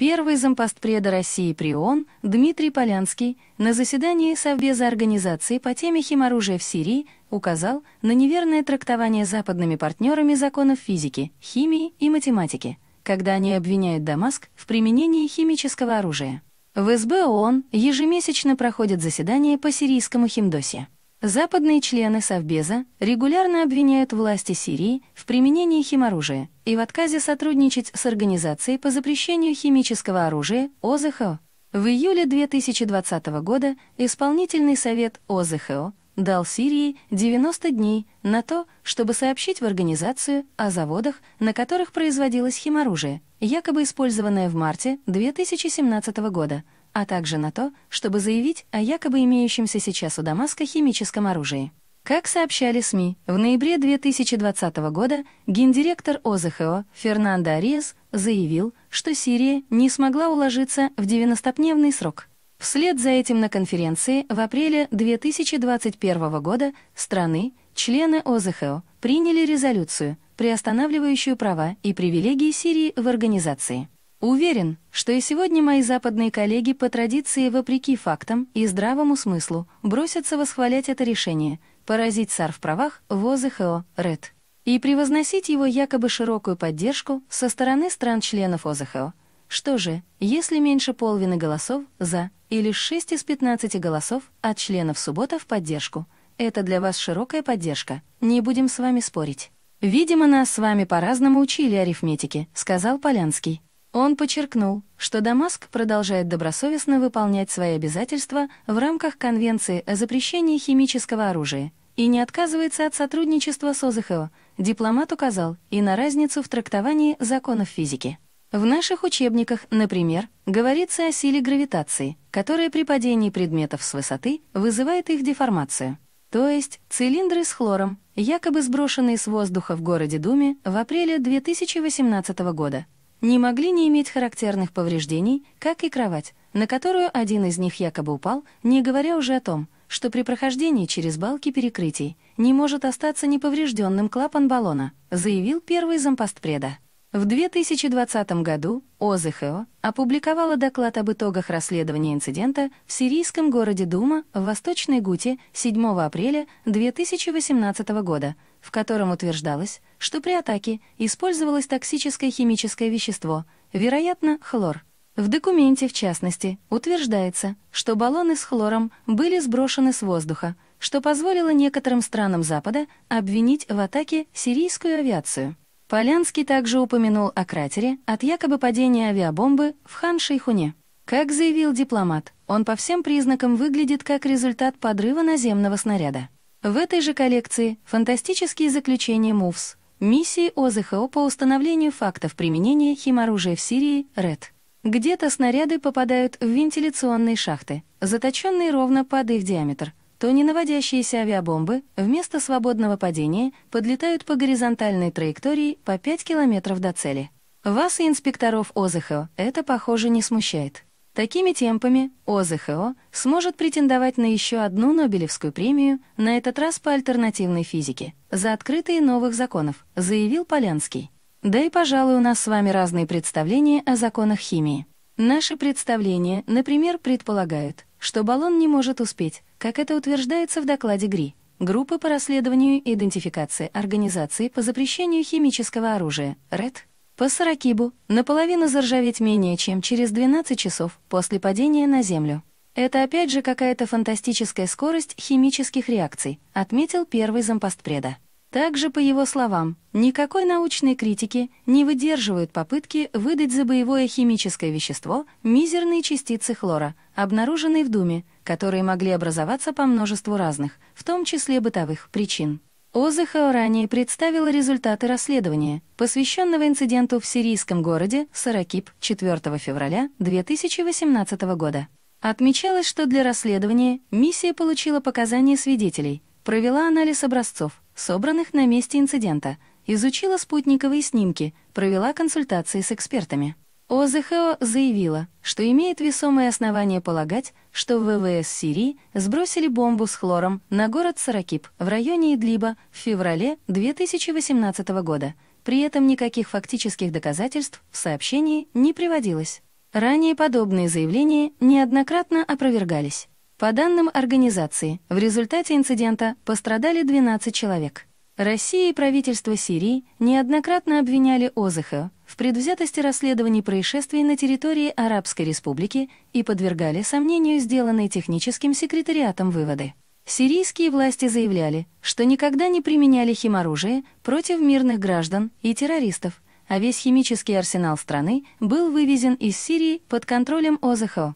Первый зампостпреда России при ООН Дмитрий Полянский на заседании Совбеза организации по теме химоружия в Сирии указал на неверное трактование западными партнерами законов физики, химии и математики, когда они обвиняют Дамаск в применении химического оружия. В СБ ООН ежемесячно проходит заседание по сирийскому химдосе. Западные члены Совбеза регулярно обвиняют власти Сирии в применении химоружия и в отказе сотрудничать с Организацией по запрещению химического оружия ОЗХО. В июле 2020 года исполнительный совет ОЗХО дал Сирии 90 дней на то, чтобы сообщить в организацию о заводах, на которых производилось химоружие, якобы использованное в марте 2017 года – а также на то, чтобы заявить о якобы имеющемся сейчас у Дамаска химическом оружии. Как сообщали СМИ, в ноябре 2020 года гендиректор ОЗХО Фернандо Ариес заявил, что Сирия не смогла уложиться в 90-дневный срок. Вслед за этим на конференции в апреле 2021 года страны, члены ОЗХО, приняли резолюцию, приостанавливающую права и привилегии Сирии в организации. Уверен, что и сегодня мои западные коллеги по традиции, вопреки фактам и здравому смыслу, бросятся восхвалять это решение, поразить САР в правах ВОЗХО РЭД и превозносить его якобы широкую поддержку со стороны стран-членов ОЗХО. Что же, если меньше половины голосов «за» и лишь 6 из 15 голосов от членов суббота в поддержку, это для вас широкая поддержка, не будем с вами спорить. «Видимо, нас с вами по-разному учили арифметики, сказал Полянский. Он подчеркнул, что Дамаск продолжает добросовестно выполнять свои обязательства в рамках Конвенции о запрещении химического оружия и не отказывается от сотрудничества с ОЗХО, дипломат указал и на разницу в трактовании законов физики. В наших учебниках, например, говорится о силе гравитации, которая при падении предметов с высоты вызывает их деформацию. То есть цилиндры с хлором, якобы сброшенные с воздуха в городе Думе в апреле 2018 года, не могли не иметь характерных повреждений, как и кровать, на которую один из них якобы упал, не говоря уже о том, что при прохождении через балки перекрытий не может остаться неповрежденным клапан баллона, заявил первый зампостпреда. В 2020 году ОЗХО опубликовала доклад об итогах расследования инцидента в сирийском городе Дума в Восточной Гуте 7 апреля 2018 года, в котором утверждалось, что при атаке использовалось токсическое химическое вещество, вероятно, хлор. В документе, в частности, утверждается, что баллоны с хлором были сброшены с воздуха, что позволило некоторым странам Запада обвинить в атаке сирийскую авиацию. Полянский также упомянул о кратере от якобы падения авиабомбы в Хан-Шейхуне. Как заявил дипломат, он по всем признакам выглядит как результат подрыва наземного снаряда. В этой же коллекции фантастические заключения МУВС, миссии ОЗХО по установлению фактов применения химоружия в Сирии РЭД. Где-то снаряды попадают в вентиляционные шахты, заточенные ровно под их диаметр, то ненаводящиеся авиабомбы вместо свободного падения подлетают по горизонтальной траектории по 5 километров до цели. Вас и инспекторов ОЗХО это, похоже, не смущает. Такими темпами ОЗХО сможет претендовать на еще одну Нобелевскую премию, на этот раз по альтернативной физике, за открытые новых законов, заявил Полянский. Да и, пожалуй, у нас с вами разные представления о законах химии. Наши представления, например, предполагают, что баллон не может успеть, как это утверждается в докладе ГРИ, группы по расследованию и идентификации организации по запрещению химического оружия, РЭД, по Саракибу, наполовину заржаветь менее чем через 12 часов после падения на Землю. Это опять же какая-то фантастическая скорость химических реакций, отметил первый зампостпреда. Также, по его словам, никакой научной критики не выдерживают попытки выдать за боевое химическое вещество мизерные частицы хлора, обнаруженные в Думе, которые могли образоваться по множеству разных, в том числе бытовых, причин. Озехао ранее представила результаты расследования, посвященного инциденту в сирийском городе Саракип 4 февраля 2018 года. Отмечалось, что для расследования миссия получила показания свидетелей, провела анализ образцов, собранных на месте инцидента, изучила спутниковые снимки, провела консультации с экспертами. ОЗХО заявила, что имеет весомое основание полагать, что ВВС Сирии сбросили бомбу с хлором на город Саракип в районе Идлиба в феврале 2018 года. При этом никаких фактических доказательств в сообщении не приводилось. Ранее подобные заявления неоднократно опровергались. По данным организации, в результате инцидента пострадали 12 человек. Россия и правительство Сирии неоднократно обвиняли ОЗХ в предвзятости расследований происшествий на территории Арабской республики и подвергали сомнению сделанные техническим секретариатом выводы. Сирийские власти заявляли, что никогда не применяли химоружие против мирных граждан и террористов, а весь химический арсенал страны был вывезен из Сирии под контролем ОЗХО.